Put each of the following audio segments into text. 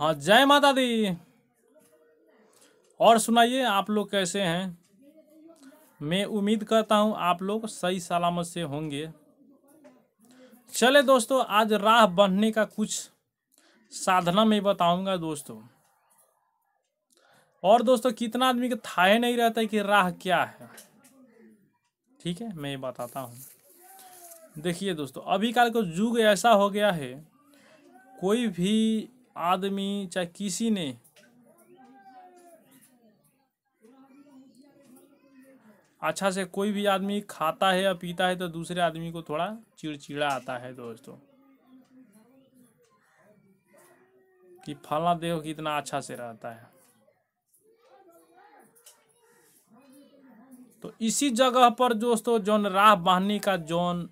हाँ जय माता दी और सुनाइए आप लोग कैसे हैं मैं उम्मीद करता हूँ आप लोग सही सलामत से होंगे चले दोस्तों आज राह बनने का कुछ साधना मैं बताऊंगा दोस्तों और दोस्तों कितना आदमी को थाहे नहीं रहता है कि राह क्या है ठीक है मैं ये बताता हूँ देखिए दोस्तों अभी काल का युग ऐसा हो गया है कोई भी आदमी चाहे किसी ने अच्छा से कोई भी आदमी खाता है या पीता है तो दूसरे आदमी को थोड़ा चिड़चिड़ा आता है दोस्तों कि फला देखो कितना अच्छा से रहता है तो इसी जगह पर दोस्तों जो राह बांधने का जोन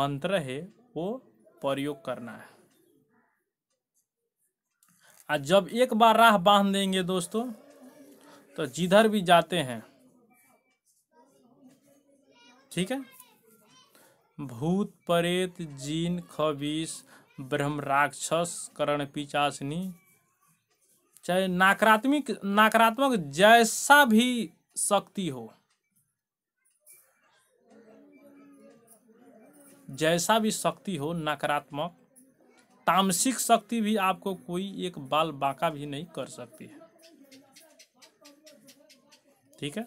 मंत्र है वो प्रयोग करना है और जब एक बार राह बांध देंगे दोस्तों तो जिधर भी जाते हैं ठीक है भूत परेत जीन खबीस ब्रह्म राक्षस करण पिचासनी चाहे नकारात्मक नकारात्मक जैसा भी शक्ति हो जैसा भी शक्ति हो नकारात्मक तामसिक शक्ति भी आपको कोई एक बाल बाका भी नहीं कर सकती है ठीक है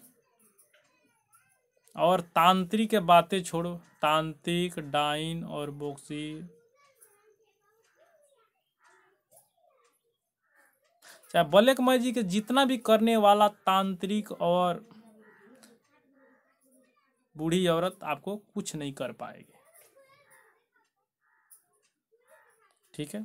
और तांत्रिक बातें छोड़ो तांत्रिक डाइन और बोक्सी चाहे जी के जितना भी करने वाला तांत्रिक और बूढ़ी औरत आपको कुछ नहीं कर पाएगी ठीक है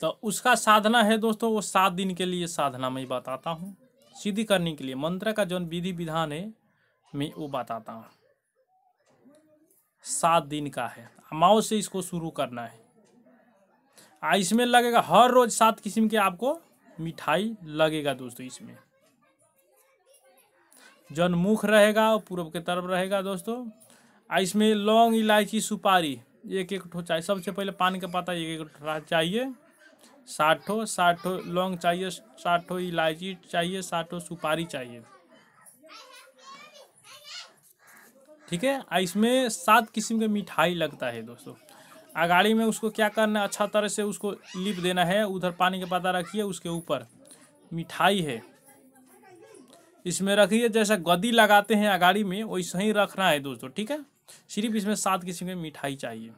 तो उसका साधना है दोस्तों वो सात दिन के लिए साधना मैं बताता हूँ सिद्धि करने के लिए मंत्र का जो विधि विधान है मैं वो बताता हूँ सात दिन का है माओ से इसको शुरू करना है आ इसमें लगेगा हर रोज सात किस्म के आपको मिठाई लगेगा दोस्तों इसमें जन मुख रहेगा पूर्व के तरफ रहेगा दोस्तों आ इसमें लौंग इलायची सुपारी एक एक ठो चाहिए सबसे पहले पान का पत्ता एक एक चाहिए साठो साठो लौंग चाहिए साठो इलायची चाहिए साठो सुपारी चाहिए ठीक है इसमें सात किस्म के मिठाई लगता है दोस्तों अगाड़ी में उसको क्या करना है अच्छा तरह से उसको लिप देना है उधर पानी का पत्ता रखिए उसके ऊपर मिठाई है इसमें रखिए जैसा गद्दी लगाते हैं अगाड़ी में वैसे ही रखना है दोस्तों ठीक है सिर्फ इसमें सात किस्म की मिठाई चाहिए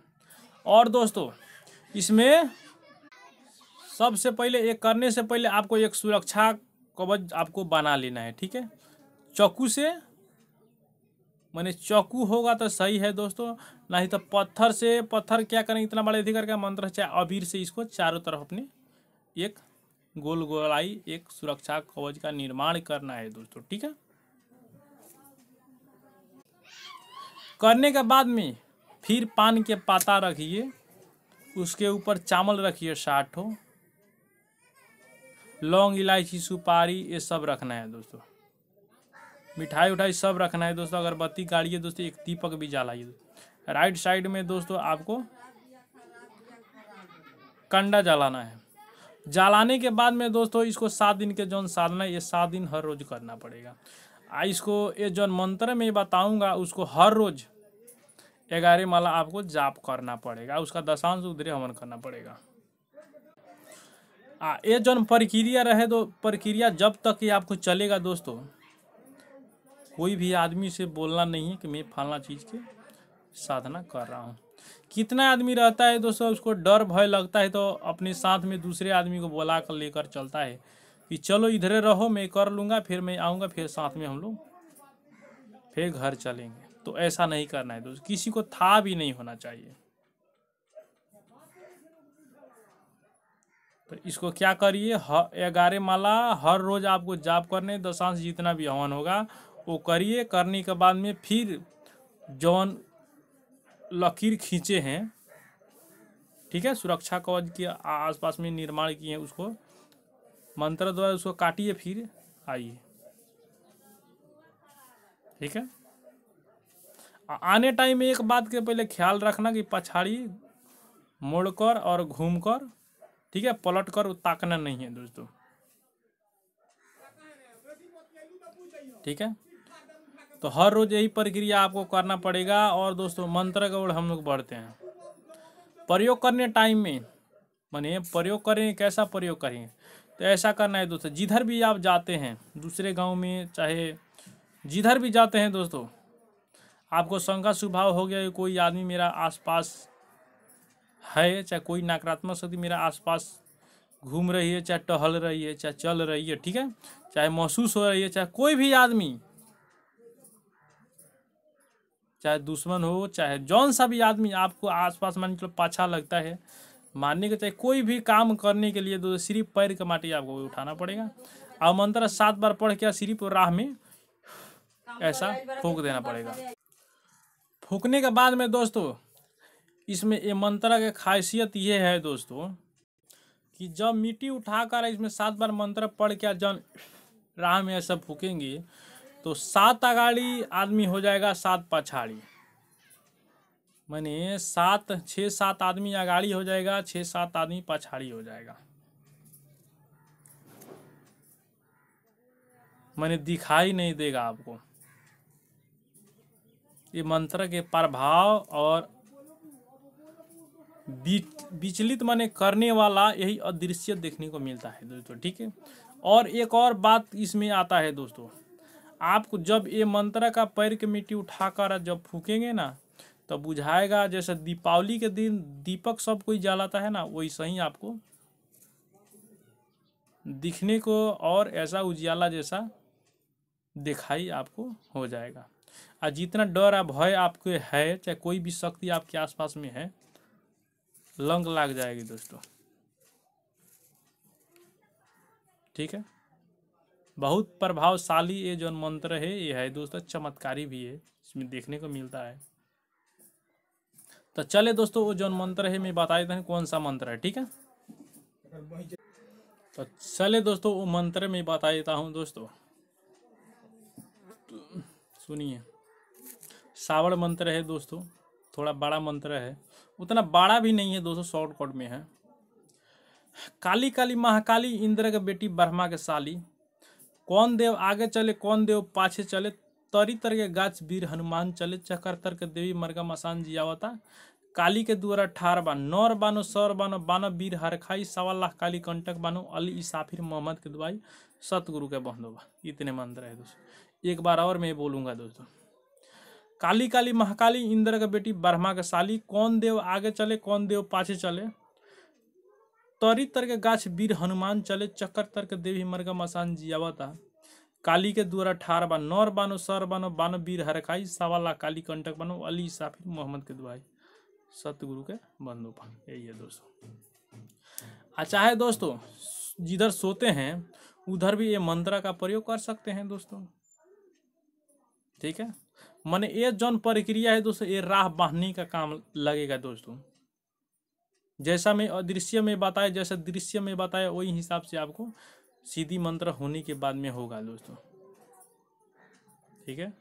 और दोस्तों इसमें सबसे पहले एक करने से पहले आपको एक सुरक्षा कवच आपको बना लेना है ठीक है चक्कू से मैंने चक्कू होगा तो सही है दोस्तों नहीं तो पत्थर से पत्थर क्या करेंगे इतना बड़ा अधिकार का मंत्र चाहे अबीर से इसको चारों तरफ अपने एक गोल गोलाई एक सुरक्षा कवच का निर्माण करना है दोस्तों ठीक है करने के बाद में फिर पान के पाता रखिए उसके ऊपर चावल रखिए हो लौंग इलायची सुपारी ये सब रखना है दोस्तों मिठाई उठाई सब रखना है दोस्तों अगरबत्ती गाड़िए दोस्तों एक दीपक भी जलाइए राइट साइड में दोस्तों आपको कंडा जलाना है जलाने के बाद में दोस्तों इसको सात दिन के जौन साधना है ये सात दिन हर रोज करना पड़ेगा आ इसको ये जौन मंत्र में बताऊंगा उसको हर रोज ग्यारह माला आपको जाप करना पड़ेगा उसका दशांश उधरे हवन करना पड़ेगा आ ये जौन प्रक्रिया रहे तो प्रक्रिया जब तक ये आपको चलेगा दोस्तों कोई भी आदमी से बोलना नहीं है कि मैं फलना चीज़ की साधना कर रहा हूँ कितना आदमी रहता है दोस्तों उसको डर भय लगता है तो अपने साथ में दूसरे आदमी को बुला कर लेकर चलता है कि चलो इधर रहो मैं कर लूँगा फिर मैं आऊँगा फिर साथ में हम लोग फिर घर चलेंगे तो ऐसा नहीं करना है दोस्त किसी को था भी नहीं होना चाहिए तो इसको क्या करिए ग्यारह माला हर रोज आपको जाप करने दशांश जितना भी हवन होगा वो करिए करने के बाद में फिर जौन लकीर खींचे हैं ठीक है सुरक्षा कवच के आसपास में निर्माण किए हैं उसको मंत्र द्वारा उसको काटिए फिर आइए ठीक है आने टाइम में एक बात के पहले ख्याल रखना कि पछाड़ी मोड़कर और घूमकर ठीक है पलट कर ताकना नहीं है दोस्तों ठीक है तो हर रोज यही प्रक्रिया आपको करना पड़ेगा और दोस्तों मंत्र का ओर हम लोग बढ़ते हैं प्रयोग करने टाइम में मानिए प्रयोग करें कैसा प्रयोग करें तो ऐसा करना है दोस्तों जिधर भी आप जाते हैं दूसरे गांव में चाहे जिधर भी जाते हैं दोस्तों आपको शंका स्वभाव हो गया कोई आदमी मेरा आसपास है चाहे कोई नकारात्मक शक्ति मेरा आसपास घूम रही है चाहे टहल रही है चाहे चल रही है ठीक है चाहे महसूस हो रही है चाहे कोई भी आदमी चाहे दुश्मन हो चाहे जौन सा भी आदमी आपको आसपास मान चलो पाछा लगता है मानने के चाहिए कोई भी काम करने के लिए दोस्तों सिर्फ पैर का माटी आपको उठाना पड़ेगा और मंत्र सात बार पढ़ के सिर्फ राह में ऐसा फूक देना पड़ेगा फूकने के बाद में दोस्तों इसमें ये मंत्र की खासियत ये है दोस्तों कि जब मिट्टी उठाकर इसमें सात बार मंत्र पढ़ के जन राह में ऐसा फूकेंगे तो सात अगाड़ी आदमी हो जाएगा सात पछाड़ी मैंने सात छः सात आदमी अगाड़ी हो जाएगा छः सात आदमी पछाड़ी हो जाएगा मैंने दिखाई नहीं देगा आपको ये मंत्र के प्रभाव और विचलित माने करने वाला यही अदृश्य देखने को मिलता है दोस्तों ठीक है और एक और बात इसमें आता है दोस्तों आपको जब ये मंत्र का पैर की मिट्टी उठाकर जब फूकेंगे ना तो बुझाएगा जैसे दीपावली के दिन दीपक सब कोई जलाता है ना वही ही आपको दिखने को और ऐसा उजियाला जैसा दिखाई आपको हो जाएगा और जितना डर आप भय आपके है चाहे कोई भी शक्ति आपके आसपास में है लंग लाग जाएगी दोस्तों ठीक है बहुत प्रभावशाली ये जो मंत्र है ये है दोस्तों चमत्कारी भी है इसमें देखने को मिलता है तो चले दोस्तों वो जो मंत्र है मैं बता देता हूँ कौन सा मंत्र है ठीक है तो चले दोस्तों वो मंत्र मैं बता देता हूँ दोस्तों सुनिए सावड़ मंत्र है दोस्तों थोड़ा बड़ा मंत्र है उतना बड़ा भी नहीं है दोस्तों शॉर्टकट में है काली काली महाकाली इंद्र के बेटी ब्रह्मा के साली कौन देव आगे चले कौन देव पाछे चले तरी तर के गाछ वीर हनुमान चले चकर तर के देवी मरगा मसान आवता काली के द्वारा ठार बान नर बानो सर बानो बानो वीर हर खाई सवा लाख काली कंटक बानो अली साफिर मोहम्मद के दुआई सतगुरु के बहन बा इतने मंत्र है दोस्तों एक बार और मैं बोलूँगा दोस्तों काली काली महाकाली इंद्र का बेटी ब्रह्मा का साली कौन देव आगे चले कौन देव पाछे चले तरी तर के गाछ वीर हनुमान चले चक्कर तर के देवी मरगा मसान जियावता काली के द्वारा ठार बा नर बानो सर बानो बानो वीर हरखाई सवाला काली कंटक बनो अली साफिर मोहम्मद के दुआई सतगुरु के बंदोपन यही है दोस्तों अच्छा है दोस्तों जिधर सोते हैं उधर भी ये मंत्र का प्रयोग कर सकते हैं दोस्तों ठीक है माने ये जौन प्रक्रिया है दोस्तों ये राह बांधने का काम लगेगा दोस्तों जैसा मैं दृश्य में बताया जैसा दृश्य में बताया वही हिसाब से आपको सीधी मंत्र होने के बाद में होगा दोस्तों ठीक है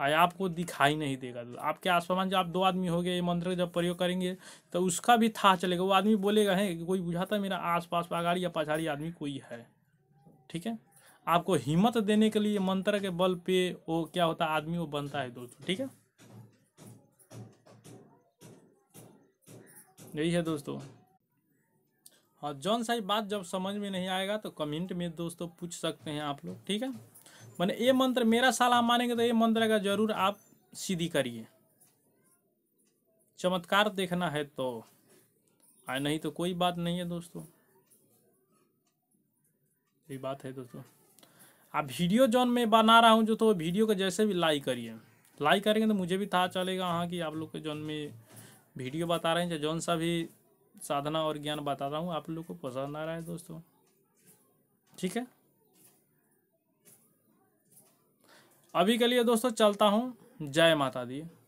आया आपको दिखाई नहीं देगा तो आपके आसपास जब आप दो आदमी हो गए ये मंत्र जब प्रयोग करेंगे तो उसका भी था चलेगा वो आदमी बोलेगा है कोई बुझाता मेरा आस पास आगाड़ी या पछाड़ी आदमी कोई है ठीक है आपको हिम्मत देने के लिए मंत्र के बल पे वो क्या होता है आदमी वो बनता है दोस्तों ठीक है यही है दोस्तों और जौन सा बात जब समझ में नहीं आएगा तो कमेंट में दोस्तों पूछ सकते हैं आप लोग ठीक है मैंने ये मंत्र मेरा सलाह मानेंगे तो ये मंत्र का जरूर आप सीधी करिए चमत्कार देखना है तो आ नहीं तो कोई बात नहीं है दोस्तों यही बात है दोस्तों आप वीडियो जोन में बना रहा हूँ जो तो वीडियो को जैसे भी लाइक करिए लाइक करेंगे तो मुझे भी था चलेगा हाँ कि आप लोग के जोन में वीडियो बता रहे हैं जो जौन सा भी साधना और ज्ञान बताता हूँ आप लोग को पसंद आ रहा है दोस्तों ठीक है अभी के लिए दोस्तों चलता हूँ जय माता दी